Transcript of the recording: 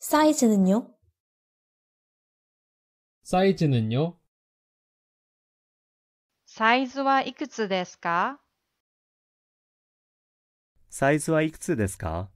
사이즈는요사이즈는요サイズはいくつですかサイズはいくつですか